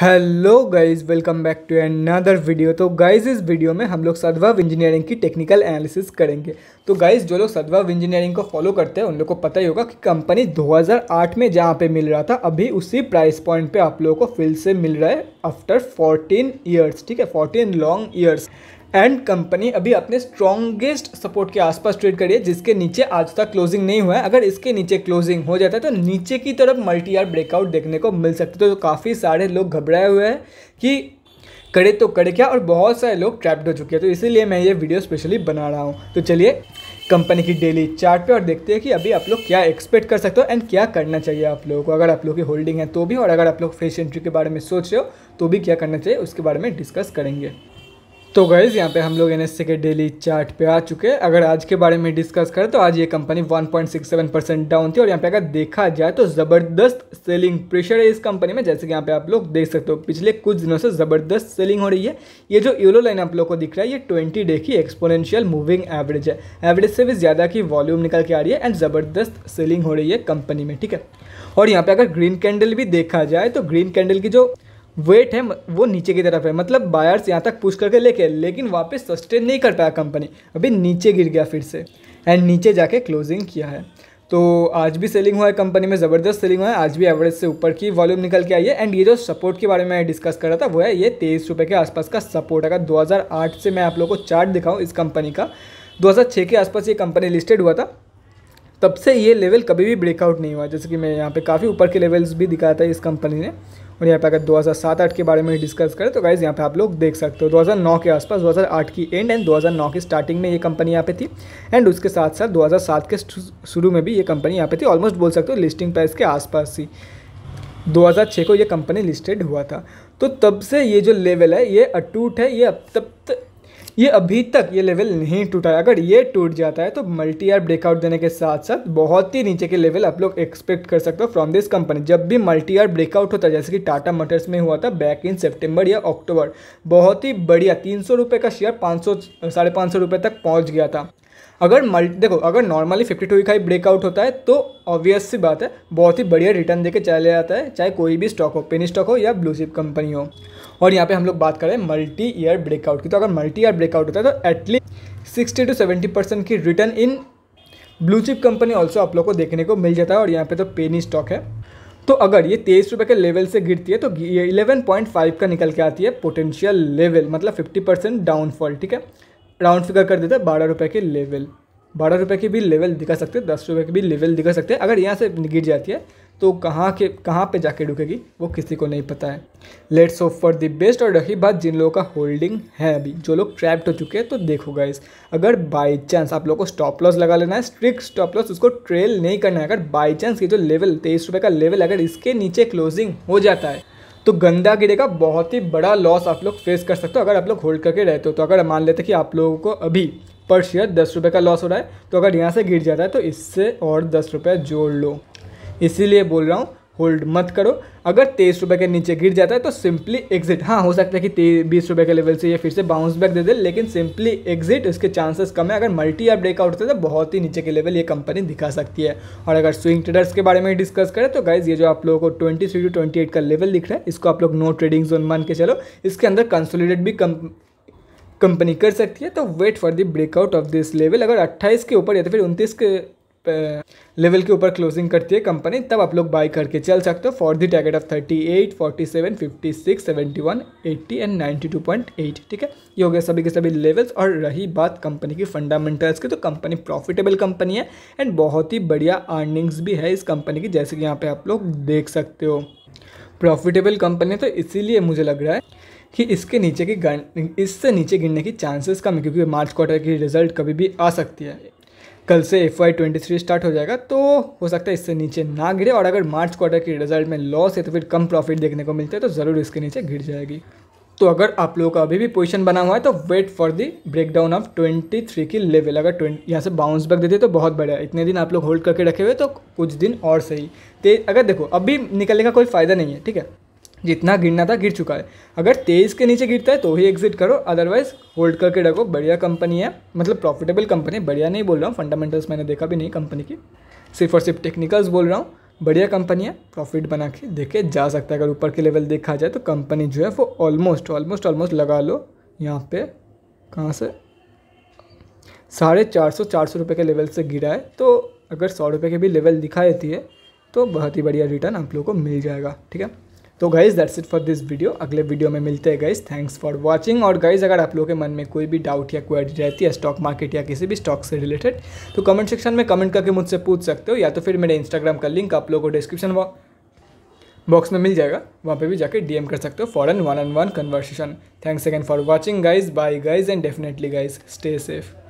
hello guys welcome back to another video तो guys इस video में हम लोग सदवाव इंजीनियरिंग की टेक्निकल एनालिसिस करेंगे तो गाइस जो लोग सदवाव इंजीनियरिंग को फॉलो करते हैं उन लोगों को पता ही होगा कि कंपनी 2008 में जहाँ पे मिल रहा था अभी उसी प्राइस पॉइंट पे आप लोगों को फिल से मिल रहा है आफ्टर 14 ईयर्स ठीक है 14 लॉन्ग ईयर्स एंड कंपनी अभी अपने स्ट्रॉन्गेस्ट सपोर्ट के आसपास ट्रेड करिए जिसके नीचे आज तक क्लोजिंग नहीं हुआ है अगर इसके नीचे क्लोजिंग हो जाता है तो नीचे की तरफ मल्टी आर ब्रेकआउट देखने को मिल सकती है तो काफ़ी सारे लोग घबराए हुए हैं कि करे तो करे क्या और बहुत सारे लोग ट्रैप्ड हो चुके हैं तो इसीलिए मैं ये वीडियो स्पेशली बना रहा हूँ तो चलिए कंपनी की डेली चार्ट पे और देखते हैं कि अभी आप लोग क्या एक्सपेक्ट कर सकते हो एंड क्या करना चाहिए आप लोगों को अगर आप लोग की होल्डिंग है तो भी और अगर आप लोग फ्रेश एंट्री के बारे में सोच रहे हो तो भी क्या करना चाहिए उसके बारे में डिस्कस करेंगे तो गाइज़ यहाँ पे हम लोग एन के डेली चार्ट पे आ चुके हैं अगर आज के बारे में डिस्कस करें तो आज ये कंपनी 1.67 परसेंट डाउन थी और यहाँ पे अगर देखा जाए तो ज़बरदस्त सेलिंग प्रेशर है इस कंपनी में जैसे कि यहाँ पे आप लोग देख सकते हो पिछले कुछ दिनों से ज़बरदस्त सेलिंग हो रही है ये जो येलो लाइन आप लोग को दिख रहा है ये ट्वेंटी डे की एक्सपोनेंशियल मूविंग एवरेज है एवरेज से भी ज़्यादा की वॉल्यूम निकल के आ रही है एंड ज़बरदस्त सेलिंग हो रही है कंपनी में ठीक है और यहाँ पे अगर ग्रीन कैंडल भी देखा जाए तो ग्रीन कैंडल की जो वेट है वो नीचे की तरफ है मतलब बायर्स यहाँ तक पुश करके लेके लेकिन वापस सस्टेन नहीं कर पाया कंपनी अभी नीचे गिर गया फिर से एंड नीचे जाके क्लोजिंग किया है तो आज भी सेलिंग हुआ है कंपनी में ज़बरदस्त सेलिंग हुआ है आज भी एवरेज से ऊपर की वॉल्यूम निकल के आई है एंड ये जो सपोर्ट के बारे में डिस्कस कर रहा था वो है ये तेईस रुपये के आसपास का सपोर्ट अगर 2008 से मैं आप लोगों को चार्ट दिखाऊँ इस कंपनी का 2006 के आसपास ये कंपनी लिस्टेड हुआ था तब से ये लेवल कभी भी ब्रेकआउट नहीं हुआ जैसे कि मैं यहाँ पर काफ़ी ऊपर के लेवल्स भी दिखाया था इस कंपनी ने और यहाँ पे अगर 2007-8 के बारे में डिस्कस करें तो गाइज़ यहाँ पे आप लोग देख सकते हो 2009 के आसपास 2008 की एंड एंड 2009 की स्टार्टिंग में ये कंपनी यहाँ पे थी एंड उसके साथ साथ 2007 के शुरू में भी ये कंपनी यहाँ पे थी ऑलमोस्ट बोल सकते हो लिस्टिंग प्राइस के आसपास थी 2006 को ये कंपनी लिस्टेड हुआ था तो तब से ये जो लेवल है ये अटूट है ये अब तब तक ये अभी तक ये लेवल नहीं टूटा है अगर ये टूट जाता है तो मल्टी ईयर ब्रेकआउट देने के साथ साथ बहुत ही नीचे के लेवल आप लोग एक्सपेक्ट कर सकते हो फ्रॉम दिस कंपनी जब भी मल्टी ईयर ब्रेकआउट होता है जैसे कि टाटा मोटर्स में हुआ था बैक इन सेप्टेम्बर या अक्टूबर बहुत ही बढ़िया तीन सौ रुपये का शेयर पाँच सौ साढ़े पाँच सौ रुपये तक पहुँच गया था अगर मल्टी देखो अगर नॉर्मली फिफ्टी टू का ही ब्रेकआउट होता है तो ऑब्वियस सी बात है बहुत ही बढ़िया रिटर्न देके चले जाता है चाहे कोई भी स्टॉक हो पेनी स्टॉक हो या ब्लू कंपनी हो और यहाँ पे हम लोग बात करें मल्टी ईयर ब्रेकआउट की तो अगर मल्टी ईयर ब्रेकआउट होता है तो at least sixty two seventy percent की रिटर्न इन ब्लू चिप कंपनी ऑल्सो आप लोग को देखने को मिल जाता है और यहाँ पे तो पेनी स्टॉक है तो अगर ये तेईस रुपये के लेवल से गिरती है तो ये इलेवन पॉइंट फाइव का निकल के आती है पोटेंशियल लेवल मतलब फिफ्टी परसेंट डाउनफॉल ठीक है राउंड फिगर कर देते हैं बारह रुपये के लेवल बारह रुपये की भी लेवल दिखा सकते हैं दस रुपये की भी लेवल दिखा सकते हैं अगर यहाँ से गिर जाती है तो कहाँ के कहाँ पे जाके रुकेगी वो किसी को नहीं पता है let's hope for the best और रही बात जिन लोगों का होल्डिंग है अभी जो लोग ट्रैप्ड हो चुके हैं तो देखो गाइस अगर बाई चांस आप लोग को स्टॉप लॉस लगा लेना है स्ट्रिक्ट स्टॉप लॉस उसको ट्रेल नहीं करना है अगर बाई चांस ये जो लेवल तेईस रुपये का लेवल अगर इसके नीचे क्लोजिंग हो जाता है तो गंदा गिरेगा बहुत ही बड़ा लॉस आप लोग फेस कर सकते हो अगर आप लोग होल्ड करके रहते हो तो अगर मान लेते कि आप लोगों को अभी पर शेयर दस रुपये का लॉस हो रहा है तो अगर यहाँ से गिर जाता है तो इससे और दस रुपये जोड़ लो इसीलिए बोल रहा हूँ होल्ड मत करो अगर तेईस रुपये के नीचे गिर जाता है तो सिंपली एग्जिट हाँ हो सकता है कि बीस रुपये के लेवल से ये फिर से बाउंस बैक दे दे लेकिन सिंपली एग्जिट इसके चांसेस कम है अगर मल्टी या ब्रेकआउट होता है तो बहुत ही नीचे के लेवल ये कंपनी दिखा सकती है और अगर स्विंग ट्रेडर्स के बारे में डिस्कस करें तो गाइज ये जो आप लोगों को twenty three two twenty eight का लेवल दिख रहा है इसको आप लोग नो ट्रेडिंग जोन मान के चलो इसके अंदर कंसोलिडेट भी कम कंपनी कर सकती है तो wait for the breakout of this level अगर 28 के ऊपर या तो फिर 29 के लेवल के ऊपर क्लोजिंग करती है कंपनी तब आप लोग बाई करके चल सकते हो for the target of 38, 47, 56, 71, 80 and 92.8 ठीक है ये हो गया सभी के सभी लेवल्स और रही बात कंपनी की फंडामेंटल्स की तो कंपनी प्रॉफिटेबल कंपनी है एंड बहुत ही बढ़िया अर्निंग्स भी है इस कंपनी की जैसे कि यहाँ पर आप लोग देख सकते हो प्रॉफिटेबल कंपनी तो इसीलिए मुझे लग रहा है कि इसके नीचे की इससे नीचे गिरने की चांसेस कम है क्योंकि मार्च क्वार्टर की रिजल्ट कभी भी आ सकती है कल से F Y twenty three start हो जाएगा तो हो सकता है इससे नीचे ना गिरे और अगर मार्च क्वार्टर के रिजल्ट में लॉस है तो फिर कम प्रॉफिट देखने को मिलता है तो ज़रूर इसके नीचे गिर जाएगी तो अगर आप लोगों का अभी भी पोजीशन बना हुआ है तो wait for the breakdown of 23 की लेवल अगर ट्वेंटी यहाँ से बाउंस बैक देते तो बहुत बढ़िया इतने दिन आप लोग होल्ड करके रखे हुए तो कुछ दिन और सही अगर देखो अभी निकलने का कोई फ़ायदा नहीं है ठीक है जितना गिरना था गिर चुका है अगर तेईस के नीचे गिरता है तो ही एग्जिट करो अदरवाइज होल्ड करके रखो बढ़िया कंपनी है मतलब प्रॉफिटेबल कंपनी बढ़िया नहीं बोल रहा हूँ फंडामेंटल्स मैंने देखा भी नहीं कंपनी की सिर्फ और सिर्फ टेक्निकल्स बोल रहा हूँ बढ़िया कंपनी है प्रॉफिट बना के देखे जा सकता है अगर ऊपर के लेवल देखा जाए तो कंपनी जो है वो ऑलमोस्ट ऑलमोस्ट ऑलमोस्ट लगा लो यहाँ पे कहाँ से साढ़े चार सौ चार सौ रुपये के लेवल से गिरा है तो अगर सौ रुपये के भी लेवल दिखा देती है तो बहुत ही बढ़िया रिटर्न आप लोगों को मिल जाएगा ठीक है तो guys that's it for this video अगले वीडियो में मिलते हैं गाइज़ थैंक्स फॉर वॉचिंग और गाइज़ अगर आप लोगों के मन में कोई भी डाउट या क्वेरी रहती है स्टॉक मार्केट या किसी भी स्टॉक से रिलेटेड तो कमेंट सेक्शन में कमेंट करके मुझसे पूछ सकते हो या तो फिर मेरे इंस्टाग्राम का लिंक आप लोगों को डिस्क्रिप्शन बॉक्स में मिल जाएगा वहाँ पे भी जाके डीएम कर सकते हो for a one on one conversation thanks again for watching guys bye guys and definitely guys stay safe